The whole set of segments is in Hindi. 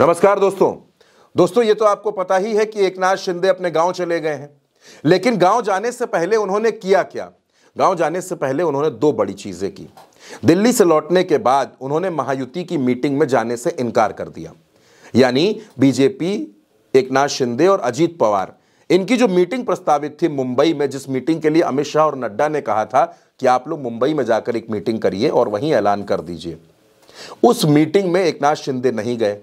नमस्कार दोस्तों दोस्तों ये तो आपको पता ही है कि एकनाथ शिंदे अपने गांव चले गए हैं लेकिन गांव जाने से पहले उन्होंने किया क्या गांव जाने से पहले उन्होंने दो बड़ी चीज़ें की दिल्ली से लौटने के बाद उन्होंने महायुति की मीटिंग में जाने से इनकार कर दिया यानी बीजेपी एकनाथ शिंदे और अजीत पवार इनकी जो मीटिंग प्रस्तावित थी मुंबई में जिस मीटिंग के लिए अमित शाह और नड्डा ने कहा था कि आप लोग मुंबई में जाकर एक मीटिंग करिए और वहीं ऐलान कर दीजिए उस मीटिंग में एकनाथ शिंदे नहीं गए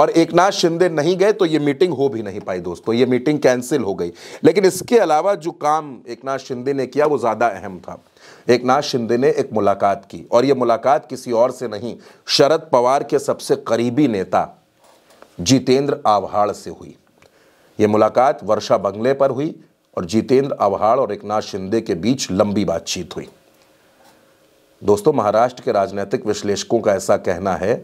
और एक नाथ शिंदे नहीं गए तो ये मीटिंग हो भी नहीं पाई दोस्तों तो ये मीटिंग कैंसिल हो गई लेकिन इसके अलावा जो काम एक नाथ शिंदे ने किया वो ज़्यादा अहम था एक नाथ शिंदे ने एक मुलाकात की और ये मुलाकात किसी और से नहीं शरद पवार के सबसे करीबी नेता जितेंद्र आवहाड़ से हुई ये मुलाकात वर्षा बंगले पर हुई और जितेंद्र आवहाड़ और एक नाथ शिंदे के बीच लंबी बातचीत हुई दोस्तों महाराष्ट्र के राजनीतिक विश्लेषकों का ऐसा कहना है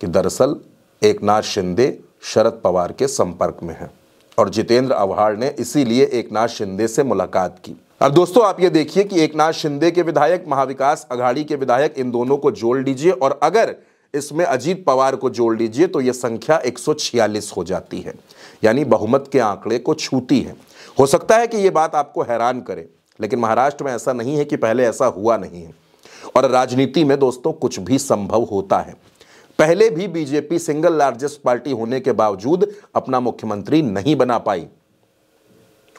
कि दरअसल एक नाथ शिंदे शरद पवार के संपर्क में हैं और जितेंद्र अवहाड़ ने इसीलिए एक नाथ शिंदे से मुलाकात की अब दोस्तों आप ये देखिए कि एक नाथ शिंदे के विधायक महाविकास अघाड़ी के विधायक इन दोनों को जोड़ लीजिए और अगर इसमें अजीत पवार को जोड़ लीजिए तो ये संख्या एक हो जाती है यानी बहुमत के आंकड़े को छूती है हो सकता है कि ये बात आपको हैरान करे लेकिन महाराष्ट्र में ऐसा नहीं है कि पहले ऐसा हुआ नहीं है और राजनीति में दोस्तों कुछ भी संभव होता है पहले भी बीजेपी सिंगल लार्जेस्ट पार्टी होने के बावजूद अपना मुख्यमंत्री नहीं बना पाई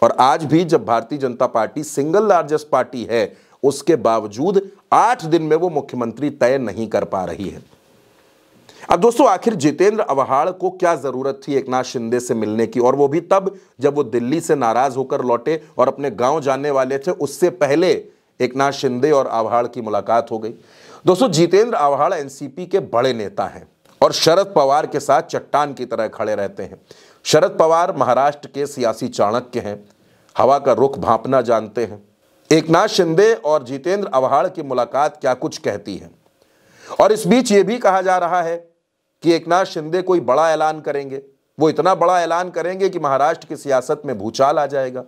और आज भी जब भारतीय जनता पार्टी सिंगल लार्जेस्ट पार्टी है उसके बावजूद आठ दिन में वो मुख्यमंत्री तय नहीं कर पा रही है अब दोस्तों आखिर जितेंद्र अवहाड़ को क्या जरूरत थी एकनाथ शिंदे से मिलने की और वो भी तब जब वो दिल्ली से नाराज होकर लौटे और अपने गांव जाने वाले थे उससे पहले एकनाथ शिंदे और अवहाड़ की मुलाकात हो गई दोस्तों जितेंद्र आवाड़ एनसीपी के बड़े नेता हैं और शरद पवार के साथ चट्टान की तरह खड़े रहते हैं शरद पवार महाराष्ट्र के सियासी चाणक्य हैं हवा का रुख भापना जानते हैं एकनाथ शिंदे और जितेंद्र आव्हाड़ की मुलाकात क्या कुछ कहती है और इस बीच ये भी कहा जा रहा है कि एकनाथ शिंदे कोई बड़ा ऐलान करेंगे वो इतना बड़ा ऐलान करेंगे कि महाराष्ट्र की सियासत में भूचाल आ जाएगा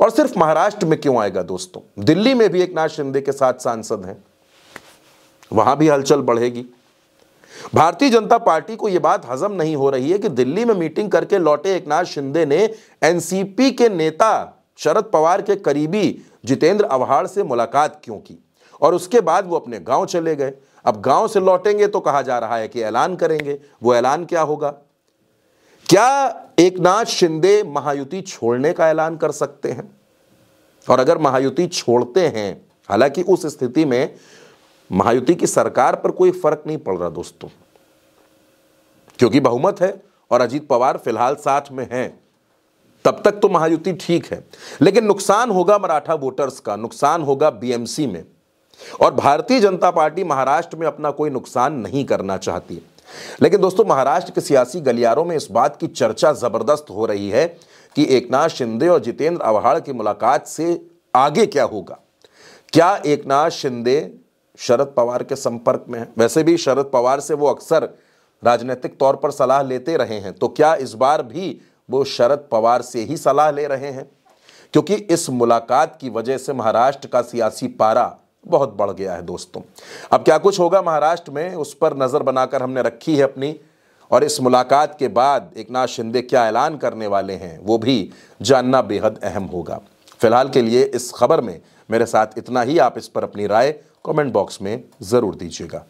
और सिर्फ महाराष्ट्र में क्यों आएगा दोस्तों दिल्ली में भी एकनाथ शिंदे के साथ सांसद हैं वहां भी हलचल बढ़ेगी भारतीय जनता पार्टी को यह बात हजम नहीं हो रही है कि दिल्ली में मीटिंग करके लौटे एकनाथ शिंदे ने एनसीपी के नेता शरद पवार के करीबी जितेंद्र अवहाड़ से मुलाकात क्यों की और उसके बाद वो अपने गांव चले गए अब गांव से लौटेंगे तो कहा जा रहा है कि ऐलान करेंगे वो ऐलान क्या होगा क्या एकनाथ शिंदे महायुति छोड़ने का ऐलान कर सकते हैं और अगर महायुति छोड़ते हैं हालांकि उस स्थिति में महायुति की सरकार पर कोई फर्क नहीं पड़ रहा दोस्तों क्योंकि बहुमत है और अजीत पवार फिलहाल साथ में हैं तब तक तो महायुति ठीक है लेकिन नुकसान होगा मराठा वोटर्स का नुकसान होगा बीएमसी में और भारतीय जनता पार्टी महाराष्ट्र में अपना कोई नुकसान नहीं करना चाहती लेकिन दोस्तों महाराष्ट्र के सियासी गलियारों में इस बात की चर्चा जबरदस्त हो रही है कि एकनाथ शिंदे और जितेंद्र अवहाड़ की मुलाकात से आगे क्या होगा क्या एकनाथ शिंदे शरद पवार के संपर्क में है वैसे भी शरद पवार से वो अक्सर राजनीतिक तौर पर सलाह लेते रहे हैं तो क्या इस बार भी वो शरद पवार से ही सलाह ले रहे हैं क्योंकि इस मुलाकात की वजह से महाराष्ट्र का सियासी पारा बहुत बढ़ गया है दोस्तों अब क्या कुछ होगा महाराष्ट्र में उस पर नज़र बनाकर हमने रखी है अपनी और इस मुलाकात के बाद एक नाथ शिंदे क्या ऐलान करने वाले हैं वो भी जानना बेहद अहम होगा फिलहाल के लिए इस खबर में मेरे साथ इतना ही आप इस पर अपनी राय कमेंट बॉक्स में ज़रूर दीजिएगा